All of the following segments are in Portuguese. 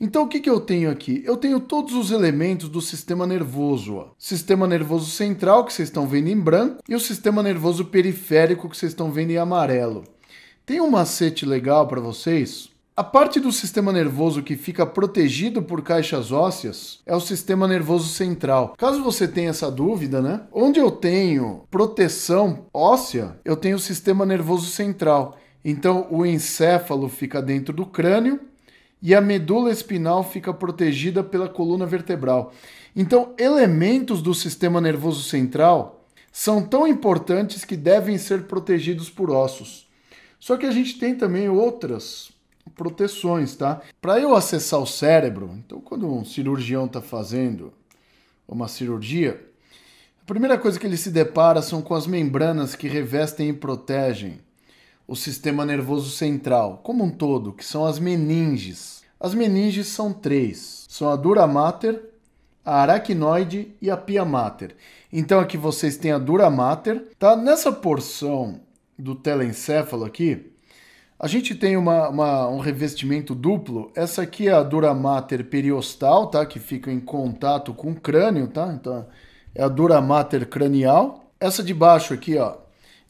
Então o que, que eu tenho aqui? Eu tenho todos os elementos do sistema nervoso. Ó. Sistema nervoso central, que vocês estão vendo em branco, e o sistema nervoso periférico, que vocês estão vendo em amarelo. Tem um macete legal para vocês? A parte do sistema nervoso que fica protegido por caixas ósseas é o sistema nervoso central. Caso você tenha essa dúvida, né? Onde eu tenho proteção óssea, eu tenho o sistema nervoso central. Então o encéfalo fica dentro do crânio e a medula espinal fica protegida pela coluna vertebral. Então, elementos do sistema nervoso central são tão importantes que devem ser protegidos por ossos. Só que a gente tem também outras proteções, tá? Para eu acessar o cérebro, então quando um cirurgião está fazendo uma cirurgia, a primeira coisa que ele se depara são com as membranas que revestem e protegem o sistema nervoso central, como um todo, que são as meninges. As meninges são três: são a dura mater, a aracnoide e a pia mater. Então aqui vocês têm a dura mater, tá? Nessa porção do telencéfalo aqui, a gente tem uma, uma, um revestimento duplo. Essa aqui é a dura mater periostal, tá? Que fica em contato com o crânio, tá? Então é a dura mater cranial. Essa de baixo aqui, ó,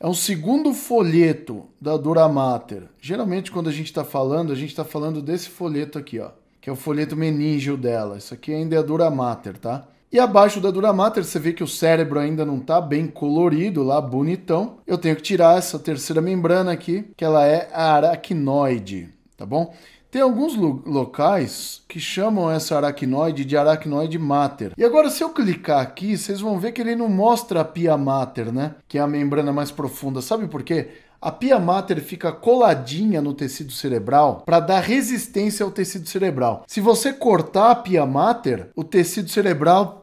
é um segundo folheto da dura mater. Geralmente, quando a gente está falando, a gente está falando desse folheto aqui, ó, que é o folheto meníngeo dela. Isso aqui ainda é a mater, tá? E abaixo da dura mater você vê que o cérebro ainda não está bem colorido lá, bonitão. Eu tenho que tirar essa terceira membrana aqui, que ela é aracnoide, tá bom? Tem alguns lo locais que chamam essa aracnoide de aracnoide mater. E agora, se eu clicar aqui, vocês vão ver que ele não mostra a pia mater, né? Que é a membrana mais profunda. Sabe por quê? A pia mater fica coladinha no tecido cerebral para dar resistência ao tecido cerebral. Se você cortar a pia mater, o tecido cerebral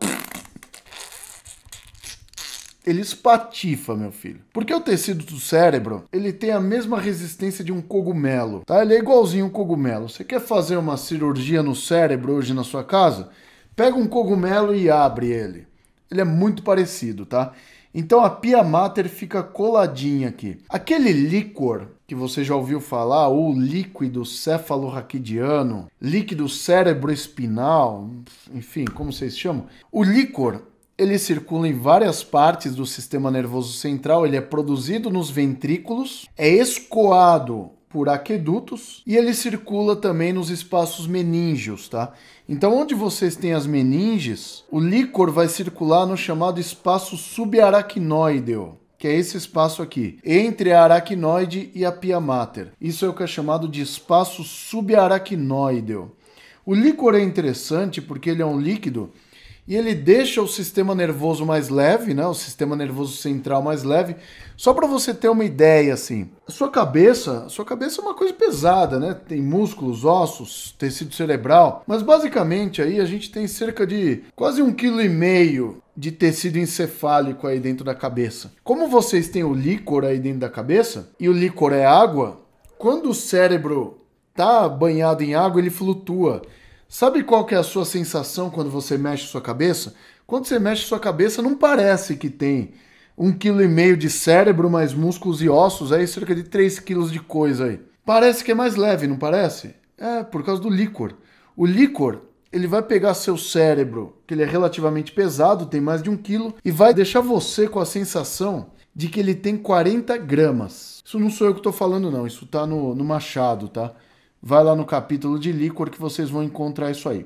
ele espatifa, meu filho. Porque o tecido do cérebro, ele tem a mesma resistência de um cogumelo, tá? Ele é igualzinho um cogumelo. Você quer fazer uma cirurgia no cérebro hoje na sua casa? Pega um cogumelo e abre ele. Ele é muito parecido, tá? Então a pia mater fica coladinha aqui. Aquele líquor que você já ouviu falar, ou líquido cefalorraquidiano, líquido cérebro espinal, enfim, como vocês chamam. O líquor ele circula em várias partes do sistema nervoso central, ele é produzido nos ventrículos, é escoado por aquedutos e ele circula também nos espaços meníngeos, tá? Então, onde vocês têm as meninges, o líquor vai circular no chamado espaço subaracnoideo, que é esse espaço aqui, entre a aracnoide e a pia mater. Isso é o que é chamado de espaço subaracnoideo. O líquor é interessante porque ele é um líquido e ele deixa o sistema nervoso mais leve, né? O sistema nervoso central mais leve. Só para você ter uma ideia, assim, a sua cabeça, a sua cabeça é uma coisa pesada, né? Tem músculos, ossos, tecido cerebral, mas basicamente aí a gente tem cerca de quase um quilo e meio de tecido encefálico aí dentro da cabeça. Como vocês têm o líquor aí dentro da cabeça e o líquor é água, quando o cérebro tá banhado em água ele flutua. Sabe qual que é a sua sensação quando você mexe sua cabeça? Quando você mexe sua cabeça, não parece que tem um quilo e meio de cérebro, mais músculos e ossos, aí cerca de 3 quilos de coisa aí. Parece que é mais leve, não parece? É, por causa do líquor. O líquor, ele vai pegar seu cérebro, que ele é relativamente pesado, tem mais de um quilo, e vai deixar você com a sensação de que ele tem 40 gramas. Isso não sou eu que estou falando não, isso tá no, no machado, tá? Vai lá no capítulo de líquor que vocês vão encontrar isso aí.